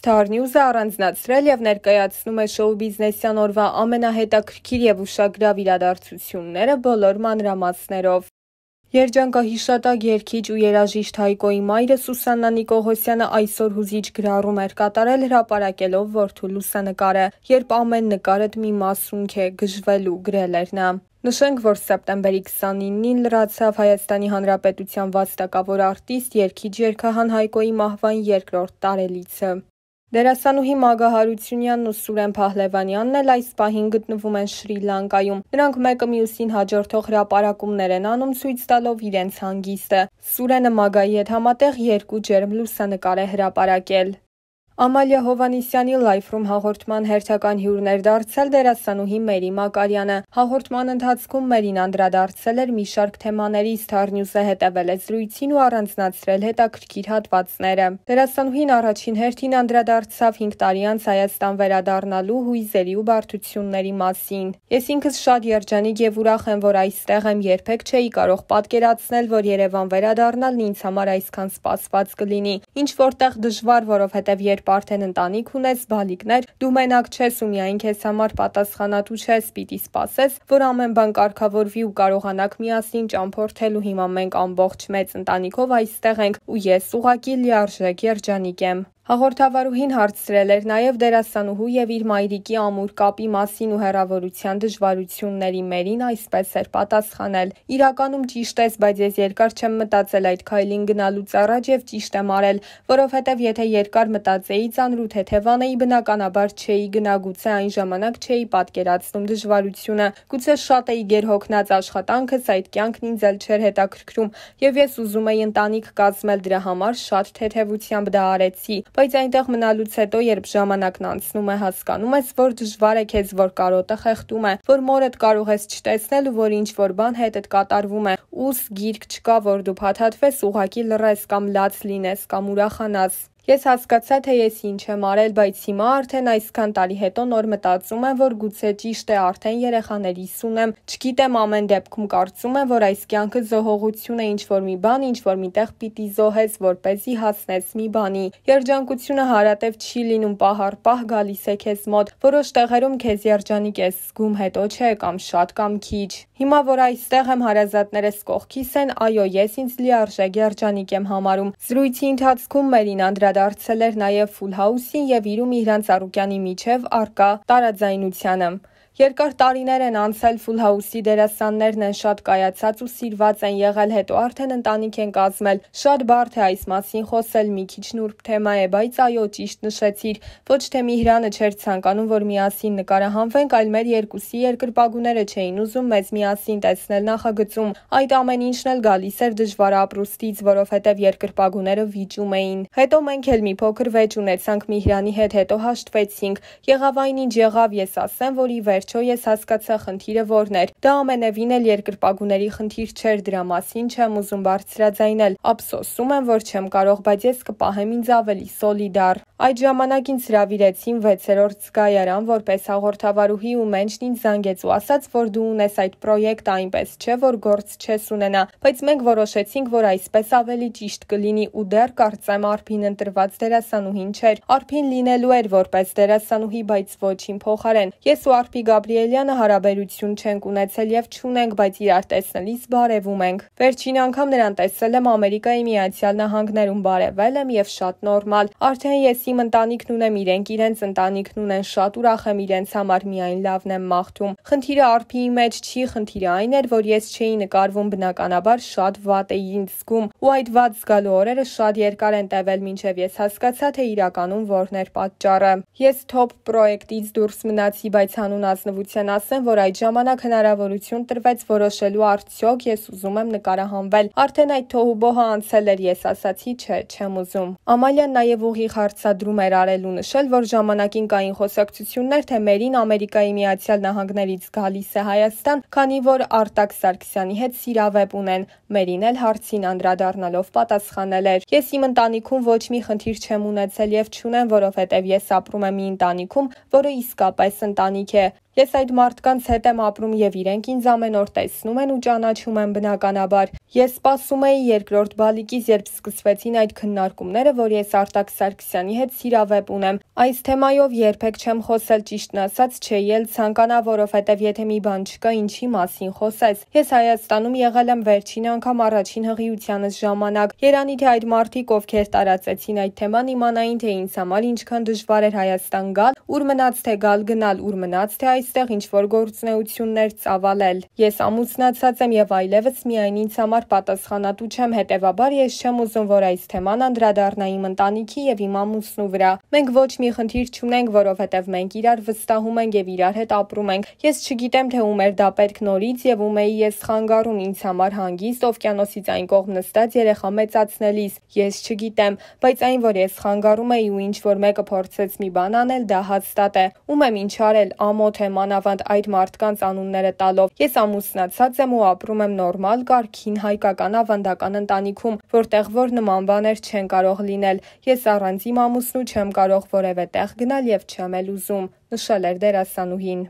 Star News-ը առանձնացրել եւ ներկայացնում է շոու բիզնեսյան օրվա ամենահետաքրքիր եւ ուշագրավ իրադարձությունները բոլոր մանրամասներով։ Երջանկահիշատակ երգիչ ու երաժիշտ Հայկոյի մայրը Սուսաննա Նիկողոսյանը այսօր հուզիչ գրառում էր կատարել հրապարակելով որդու լուսանկարը, երբ ամեն նկարդ մի մասունք է գժվելու գրել էր նա։ Նշենք, որ սեպտեմբերի 29-ին լրացավ Հայաստանի Հանրապետության վաստակավոր արտիստ երգիչ երգահան Հայկոյի մահվան երկրորդ տարելիցը։ Դերասանուհի Մագա Հարությունյանն ու Սուրեն Փահլևանյանն էլ այս պահին գտնվում են Շրի Լանկայում։ Նրանք մեկը մյուսին հաջորդող հրապարակումներ են անում ցույց տալով իրենց հանգիստը։ Սուրենը Մագայի հետ համատեղ երկու ջերմ լուսանկար է հրապարակել։ Ամալիա Հովանիսյանի լայֆրում հաղորդման հերթական հյուրներ դարձել դերասանուհի Մերի Մակարյանը։ Հաղորդման ընթացքում Մերին անդրադարձել էր մի շարք թեմաների, Սթարնյուսը հետևել է զրույցին ու առանձնացրել հետաքրքիր հատվածները։ Դերասանուհին առաջին հերթին անդրադարձավ 5 տարի անց Հայաստան վերադառնալու հույզերի ու բարդությունների մասին։ Ես ինքս շատ երջանիկ եւ ուրախ եմ, որ այստեղ եմ, երբեք չէի կարող պատկերացնել, որ Երևան վերադառնալն ինձ համար այսքան սպասված կլինի։ Ինչ որտեղ դժվար, որովհետեւ երբ երբ արդեն ընտանիք ունես, բալիկներ, դու մենակ չես ու միայն քեզ համար պատասխանատու չես, պիտի սպասես, որ ամեն բան կարգավորվի ու կարողանաք միասին ճամփորդել ու հիմա մենք ամբողջ մեծ ընտանիքով այստեղ ենք ու ես ուղակի լիարժեք երջանիկ եմ։ Հաղորդավարուհին հարցրել էր նաև դերասանուհու եւ իր մայրիկի ամուր կապի մասին ու հերավորության դժվարությունների մերին այսպես էր պատասխանել. Իրականում ճիշտ ես, բայց ես երկար չեմ մտածել այդ քայլին գնալուց առաջ եւ ճիշտ եմ արել, որովհետեւ եթե երկար մտածեի ծանրու թեթևան էի բնականաբար չէի գնա գուցե այն ժամանակ չէի պատկերացնում դժվարությունը, գուցե շատ էի գերհոգնած աշխատանքս այդ կյանքն ինձ էլ չէր հետաքրքրում եւ ես ուզում էի ընտանիք կազմել դրա համար շատ թեթևությամբ դա արեցի բայց այնտեղ մնալուց հետո, երբ ժամանակն անցնում է, հասկանում ես, որ դժվար է քեզ, որ կարոտը խեղդում է, որ մորդ կարող ես չտեսնել ու որ ինչ որ բան հետդ կատարվում է։ Ուս գիրք չկա, որ դու փաթաթվես, ուղակի լռես կամ լաց լինես կամ ուրախանաս։ Ես հասկացա, թե ես ինչ եմ արել, բայց հիմա արդեն այսքան տարի հետո նոր մտածում եմ, որ գուցե ճիշտ է արդեն երեխաներիս ունեմ։ Չգիտեմ, ամեն դեպքում կարծում եմ, որ այս կյանքը զոհողություն է, ինչ որ մի բան, ինչ որ միտեղ պիտի զոհես, որ เป զի հասնես մի բանի։ Երջանկությունը հարատև չի լինում պահար պահ գալիս է քեզ մոտ։ Որոշ տեղերում քեզ երջանիկ ես զգում, հետո չէ, կամ շատ կամ քիչ։ Հիմա որ այստեղ եմ հարազատներս կողքիս են, այո, ես ինձ լիարժեք երջանիկ եմ համարում։ Զրույցի ընթացքում Մերին Անդրա վերադարձել էր նաև Ֆուլհաուսին եւ Իրում Իրանց Սարուկյանի միջև առկա տարաձայնությանը։ Երկար տարիներ են անցել Full House-ի դերասաններն են շատ կայացած ու սիրված են եղել, հետո արդեն ընտանիք են կազմել։ Շատ բարդ է այս մասին խոսել, մի քիչ նուրբ թեմա է, բայց այո, ճիշտ նշեցիր, ոչ թե Միհրանը չէր ցանկանում, որ միասին նկարահանվենք, այլ մեր երկուսի երկրպագուները չէին ուզում մեզ միասին տեսնել նախագծում։ Այդ ամեն ինչն էլ գալիս էր դժվար ապրուստից, որովհետև երկրպագուները վիճում էին։ Հետո մենք էլ մի փոքր վեճ ունեցանք Միհրանի հետ, հետո հաշտվեցինք։ Եղավ այն ինչ եղավ, ես ասեմ, որ ի վեր վերջո ես հասկացա խնդիրը որն էր։ Դա ամենևին էլ երկրպագուների խնդիր չէր, դրա մասին չեմ ուզում բարձրաձայնել։ Ափսոսում եմ, որ չեմ կարող, բայց ես կպահեմ ինձ ավելի սոլիդար։ Այդ ժամանակ ինձ հրավիրեցին 6-րդ զգայարան որպես հաղորդավարուհի ու մենչն ինձ զանգեց ու ասաց, որ դու ունես այդ պրոյեկտը, այնպես չէ, որ գործ չես ունենա, բայց մենք որոշեցինք, որ այսպես ավելի ճիշտ կլինի ու դեռ կարծեմ Արփին ընտրված դերասանուհին չէր։ Արփին լինելու էր որպես դերասանուհի, բայց ոչ իմ փոխարեն։ Ես ու Արփի Գաբրիելյանը հարաբերություն չենք ունեցել եւ չունենք, բայց իրար տեսնելիս բարևում ենք։ Վերջին անգամ նրան տեսել եմ Ամերիկայի Միացյալ Նահանգներում բարևել եմ եւ շատ նորմալ։ Արդեն ես իմ ընտանիքն ունեմ, իրենք իրենց ընտանիքն ունեն, շատ ուրախ եմ իրենց համար, միայն լավն եմ մաղթում։ Խնդիրը RP-ի մեջ չի, խնդիրը այն էր, որ ես չէի նկարվում, բնականաբար շատ վատ էի ինձ զգում, ու այդ վատ զգալու օրերը շատ երկար են տևել, մինչև ես հասկացա, թե իրականում որն էր պատճառը։ Ես թոփ պրոյեկտից դուրս մնացի, բայց հանուն հանձնվության ասեմ, որ այդ ժամանակ հնարավորություն տրվեց որոշելու արդյոք ես ուզում եմ նկարահանվել։ Արդեն այդ թոհուբոհը անցել էր, ես ասացի, չէ, չեմ ուզում։ Ամալյան նաև ուղիղ հարցադրում էր արել ու նշել, որ ժամանակին կային խոսակցություններ, թե մերին Ամերիկայի Միացյալ Նահանգներից գալիս է Հայաստան, քանի որ Արտակ Սարգսյանի հետ սիրավեպ ունեն։ Մերին էլ հարցին անդրադառնալով պատասխանել էր. Ես իմ ընտանիքում ոչ մի խնդիր չեմ ունեցել եւ չունեմ, որովհետեւ ես ապրում եմ մի ընտանիքում, որը իսկապես ընտանիք է։ Ես այդ մարդկանց հետ եմ ապրում եւ իրենք ինձ ամեն օր տեսնում են ու ճանաչում են բնականաբար, Ես սպասում էի երկրորդ բալիկից, երբ սկսվեցին այդ քննարկումները, որ ես Արտակ Սարգսյանի հետ սիրավեպ ունեմ։ Այս թեմայով երբեք չեմ խոսել ճիշտն ասած, չէի էլ ցանկանա, որովհետև եթե մի բան չկա, ինչի մասին խոսես։ Ես Հայաստանում եղել եմ վերջին անգամ առաջին հղիությանս ժամանակ։ Երանի թե այդ մարդիկ, ովքեր տարածեցին այդ թեման, իմանային թե ինձ համար ինչքան դժվար էր Հայաստան գալ, ուր մնաց թե գալ գնալ, ուր մնաց թե այստեղ ինչ որ գործունեություններ ծավալել։ Ես ամուսնացած եմ եւ այլևս միայն ինձ համար համար պատասխանատու չեմ, հետևաբար ես չեմ ուզում, որ այս թեման անդրադառնա իմ ընտանիքի եւ իմ ամուսնու վրա։ Մենք ոչ մի խնդիր չունենք, որովհետեւ մենք իրար վստահում ենք եւ իրար հետ ապրում ենք։ Ես չգիտեմ, թե ում էր դա պետք նորից եւ ում էի ես խանգարում ինձ համար հանգիստ օվկիանոսից այն կողմ նստած երեխա մեծացնելիս։ Ես չգիտեմ, բայց այն, որ ես խանգարում էի ու ինչ որ մեկը փորձեց մի բան անել, դա հաստատ է։ Ում եմ ինչ արել, ամոթ եմ անավանդ այդ մարդկանց անունները տալով։ Ես ամուսնացած եմ ու ապրում եմ նորմալ, կարքին հայ հայկական ավանդական ընտանիքում, որտեղ որ նման բաներ չեն կարող լինել։ Ես առանց իմ ամուսնու չեմ կարող որևէ տեղ գնալ եւ չեմ էլ ուզում, նշել էր դերասանուհին։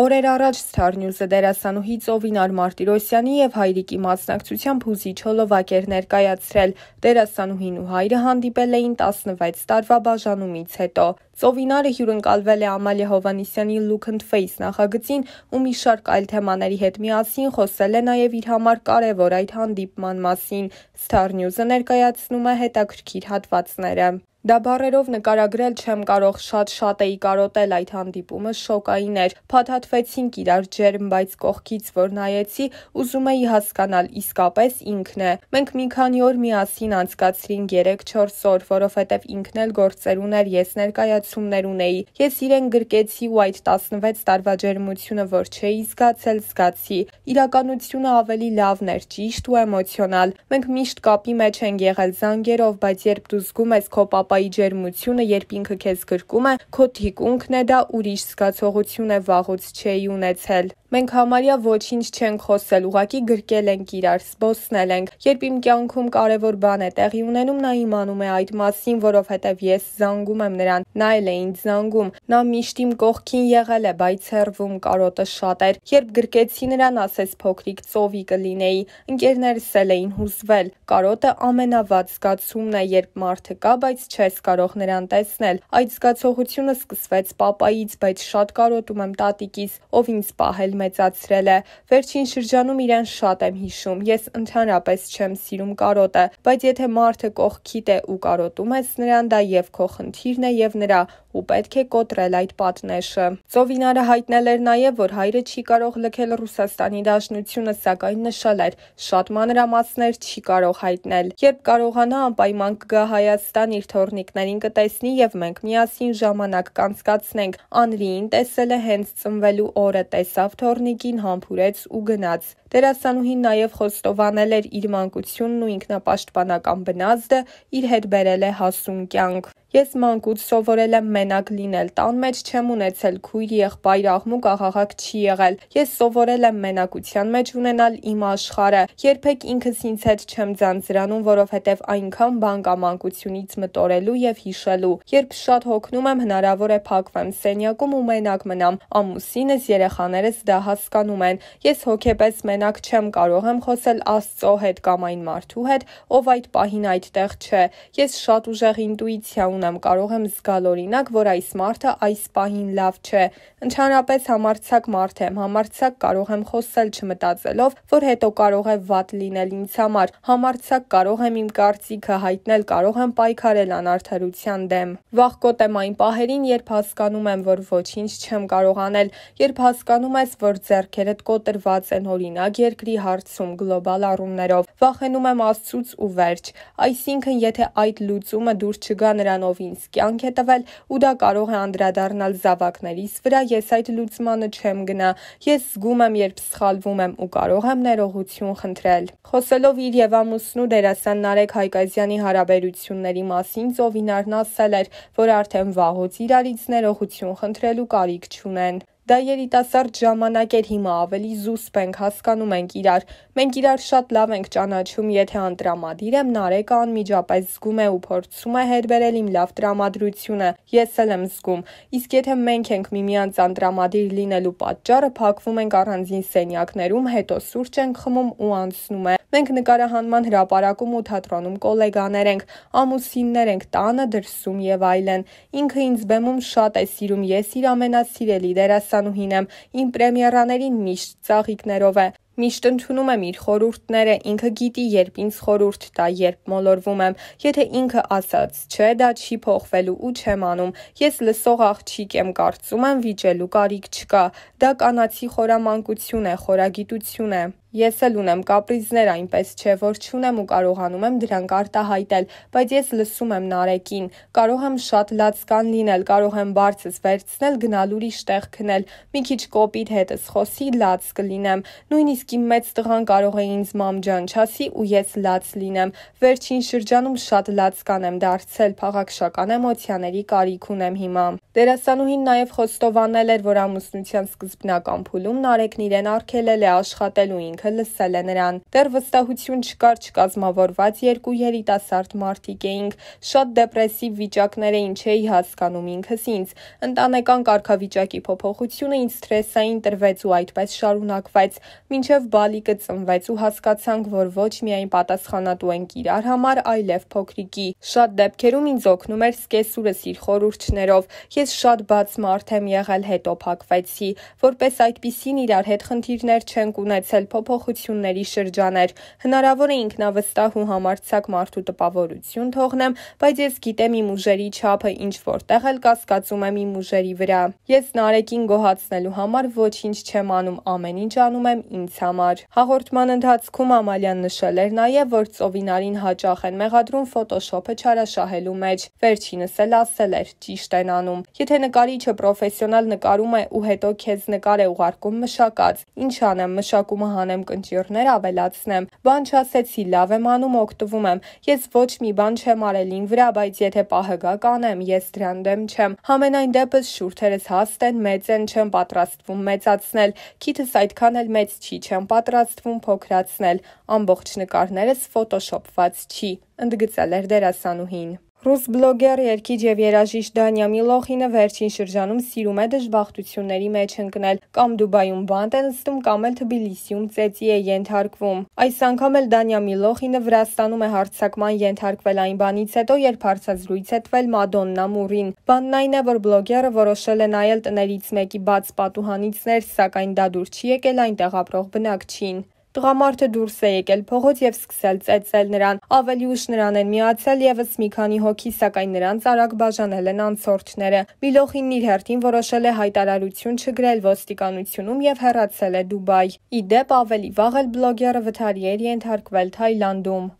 Օրեր առաջ Star News-ը դերասանուհի Ծովինար Մարտիրոսյանի եւ հայրիկի մասնակցությամբ Հուզիչ հոլովակ էր ներկայացրել։ Դերասանուհին ու հայրը հանդիպել էին 16 տարվա բաժանումից հետո։ Ծովինարը հյուրընկալվել է Ամալիա Հովանիսյանի Look and Face նախագծին ու մի շարք այլ թեմաների հետ միասին խոսել է նաև իր համար կարևոր այդ հանդիպման մասին։ Star News-ը ներկայացնում է հետաքրքիր հատվածները։ Դա բառերով նկարագրել չեմ կարող, շատ-շատ էի կարոտել այդ հանդիպումը, շոկային էր։ Փաթաթվեցինք իրար ջերմ, բայց կողքից որ նայեցի, ուզում էի հասկանալ իսկապես ինքն է։ Մենք մի քանի օր միասին անցկացրինք 3-4 օր, որովհետև ինքն էլ գործեր ուներ, ես ներկայացումներ ունեի։ Ես իրեն գրկեցի ու այդ 16 տարվա ջերմությունը, որ չէի զգացել, զգացի։ Իրականությունը ավելի լավն էր, ճիշտ ու էմոցիոնալ։ Մենք միշտ կապի մեջ ենք եղել զանգերով, բայց երբ դու զգում ես քո ապայի ջերմությունը, երբ ինքը քեզ գրկում է, քո թիկունքն է դա, ուրիշ զգացողություն է վաղուց չէի ունեցել։ Մենք համարյա ոչինչ չենք խոսել, ուղակի գրկել ենք իրար, զբոսնել ենք։ Երբ իմ կյանքում կարևոր բան է տեղի ունենում, նա իմանում է այդ մասին, որովհետև ես զանգում եմ նրան։ Նա էլ է ինձ զանգում։ Նա միշտ իմ կողքին եղել է, բայց հեռվում կարոտը շատ էր։ Երբ գրկեցի նրան, ասես փոքրիկ ծովի կլինեի։ Ընկերներս էլ էին հուզվել։ Կարոտը ամենավատ զգացումն է, երբ մարդը կա, բայց չես կարող նրան տեսնել։ Այդ զգացողությունը սկսվեց papaից, բայց շատ կարոտում եմ տատիկիս, ով ինձ պահել մեծացրել է։ Վերջին շրջանում իրեն շատ եմ հիշում։ Ես ընդհանրապես չեմ սիրում կարոտը, բայց եթե մարդը կողքիդ է ու կարոտում ես նրան, դա եւ քո խնդիրն է եւ նրա ու պետք է կոտրել այդ պատնեշը։ Ծովինարը հայտնել էր նաեւ, որ հայրը չի կարող լքել Ռուսաստանի Դաշնությունը, սակայն նշել էր՝ շատ մանրամասներ չի կարող հայտնել։ Երբ կարողանա անպայման կգա Հայաստան իր թորնիկներին կտեսնի եւ մենք միասին ժամանակ կանցկացնենք։ Անրիին տեսել է հենց ծնվելու օրը տեսավ թոր թոռնիկին համբուրեց ու գնաց։ Դերասանուհին նաև խոստովանել էր իր մանկությունն ու ինքնապաշտպանական բնազդը իր հետ բերել է հասուն կյանք։ Ես մանկուց սովորել եմ մենակ լինել, տան մեջ չեմ ունեցել քույր, եղբայր, աղմուկ, աղաղակ չի եղել։ Ես սովորել եմ մենակության մեջ ունենալ իմ աշխարհը։ Երբեք ինքս ինձ հետ չեմ ձանձրանում, որովհետև այնքան բան կամ անկությունից մտորելու եւ հիշելու։ Երբ շատ հոգնում եմ, հնարավոր է փակվեմ սենյակում ու մենակ մնամ։ Ամուսինս, երեխաներս դա հասկանում են։ Ես հոգեպես մենակ չեմ կարող եմ խոսել Աստծո հետ կամ այն մարդու հետ, ով այդ պահին այդտեղ չէ։ Ես շատ ուժեղ ինտուիցիա ունեմ ունեմ, կարող եմ զգալ օրինակ, որ այս մարդը այս պահին լավ չէ։ Ընդհանրապես համարցակ մարդ եմ, համարցակ կարող եմ խոսել չմտածելով, որ հետո կարող է վատ լինել ինձ համար։ Համարցակ կարող եմ իմ կարծիքը հայտնել, կարող եմ պայքարել անարդարության դեմ։ Վախկոտ եմ այն պահերին, երբ հասկանում եմ, որ ոչինչ չեմ կարող անել, երբ հասկանում ես, որ ձեռքերդ կոտրված են օրինակ երկրի հարցում գլոբալ առումներով։ Վախենում եմ Աստծուց ու վերջ։ Այսինքն, եթե այդ լուծումը դուր չգա նրան, ով ինձ կյանք է տվել ու դա կարող է անդրադառնալ զավակներիս վրա, ես այդ լուծմանը չեմ գնա։ Ես զգում եմ, երբ սխալվում եմ ու կարող եմ ներողություն խնդրել։ Խոսելով իր եւ ամուսնու դերասան Նարեկ Հայկազյանի հարաբերությունների մասին, Ծովինարն ասել էր, որ արդեն վաղուց իրարից ներողություն խնդրելու կարիք չունեն։ Դա երիտասարդ ժամանակ էր հիմա, ավելի զուսպ ենք, հասկանում ենք իրար։ Մենք իրար շատ լավ ենք ճանաչում, եթե անտրամադիր եմ, Նարեկը անմիջապես զգում է ու փորձում է հետ բերել իմ լավ տրամադրությունը։ Ես էլ եմ զգում։ Իսկ եթե մենք ենք միմյանց անտրամադիր լինելու պատճառը, փակվում ենք առանձին սենյակներում, հետո սուրճ ենք խմում ու անցնում է։ Մենք նկարահանման հրապարակում ու թատրոնում գոլեգաներ ենք, ամուսիններ ենք, տանը դրսում եւ այլն։ Ինքը ինձ բեմում շատ է սիրում, ես իր ամենասիրելի դերաս դերասանուհին եմ, իմ պրեմիերաներին միշտ ծաղիկներով է։ Միշտ ընդունում եմ իր խորհուրդները, ինքը գիտի, երբ ինձ խորհուրդ տա, երբ մոլորվում եմ, եթե ինքը ասած, չէ, դա չի փոխվելու ու չեմ անում։ Ես լսող աղջիկ եմ, կարծում եմ վիճելու կարիք չկա։ Դա կանացի խորամանկություն է, խորագիտություն է։ Ես էլ ունեմ կապրիզներ, այնպես չէ, որ չունեմ ու կարողանում եմ դրանք արտահայտել, բայց ես լսում եմ Նարեկին։ Կարող եմ շատ լացկան լինել, կարող եմ բարձս վերցնել, գնալ ուրիշ տեղ քնել, մի քիչ կոպիտ հետս խոսի, լաց կլինեմ։ Նույնիսկ իմ մեծ տղան կարող է ինձ մամ ջան չասի ու ես լաց լինեմ։ Վերջին շրջանում շատ լացկան եմ դարձել, փաղաքշական էմոցիաների կարիք ունեմ հիմա։ Դերասանուհին նաև խոստովանել էր, որ ամուսնության սկզբնական փուլում Նարեկն իրեն արգելել է աշխատել ու ինք մարդը լսել է նրան։ Դեռ վստահություն չկար չկազմավորված երկու երիտասարդ մարդիկ էինք։ Շատ դեպրեսիվ վիճակներ էին, չէի հասկանում ինքս ինձ։ Ընտանեկան կարգավիճակի փոփոխությունը ինձ սթրեսային տրվեց ու այդպես շարունակվեց, մինչև բալիկը ծնվեց ու հասկացանք, որ ոչ միայն պատասխանատու ենք իրար համար, այլև փոքրիկի։ Շատ դեպքերում ինձ օգնում էր սկեսուրս իր խորուրդներով։ Ես շատ բաց մարդ եմ եղել, հետո փակվեցի, որպես այդպիսին իրար հետ խնդիրներ չենք ունեցել փոփոխ փոփոխությունների շրջան էր։ Հնարավոր է ինքնավստահ ու համարձակ մարդու տպավորություն թողնեմ, բայց ես գիտեմ իմ ուժերի չափը ինչ որտեղ էլ կասկածում եմ իմ ուժերի վրա։ Ես Նարեկին գոհացնելու համար ոչինչ չեմ անում, ամեն ինչ անում եմ ինձ համար։ Հաղորդման ընթացքում Ամալյան նշել էր նաև, որ ծովինարին հաճախ են մեղադրում ֆոտոշոփը չարաշահելու մեջ։ Վերջինս էլ ասել էր՝ ճիշտ են անում։ Եթե նկարիչը պրոֆեսիոնալ նկարում է ու հետո քեզ նկար է ուղարկում մշակած, ինչ անեմ, մշակումը հանեմ եմ կնճիռներ ավելացնեմ։ Բան չասեցի, լավ եմ անում, օգտվում եմ։ Ես ոչ մի բան չեմ արել ին վրա, բայց եթե պահը գա կանեմ, ես դրան դեմ չեմ։ Համենայն դեպս շուրթերս հաստ են, մեծ են, չեմ պատրաստվում մեծացնել։ Քիթս այդքան էլ մեծ չի, չեմ պատրաստվում փոքրացնել։ Ամբողջ նկարներս ֆոտոշոփված չի։ Ընդգծել էր դերասանուհին։ Ռուս բլոգեր, երկիչ եւ երաժիշտ Դանիա Միլոխինը վերջին շրջանում սիրում է դժբախտությունների մեջ ընկնել, կամ Դուբայում բանտ է նստում, կամ էլ Թբիլիսիում ծեծի է ենթարկվում։ Այս անգամ էլ Դանիա Միլոխինը Վրաստանում է հարցակման ենթարկվել այն բանից հետո, երբ հարցազրույց է տվել Մադոննա Մուրին։ Բանն այն է, որ բլոգերը որոշել է նայել տներից մեկի բաց պատուհանիցներ, սակայն դա դուր չի եկել այնտեղ ապրող բնակչին։ Տղամարդը դուրս է եկել փողոց եւ սկսել ծեծել նրան։ Ավելի ուշ նրան են միացել եւս մի քանի հոգի, սակայն նրանց արագ բաժանել են անցորդները։ Միլոխինն իր հերթին որոշել է հայտարարություն չգրել ոստիկանությունում եւ հեռացել է Դուբայ։ Ի դեպ ավելի վաղ էլ բլոգերը վթարի էր ենթարկվել Թայլանդում։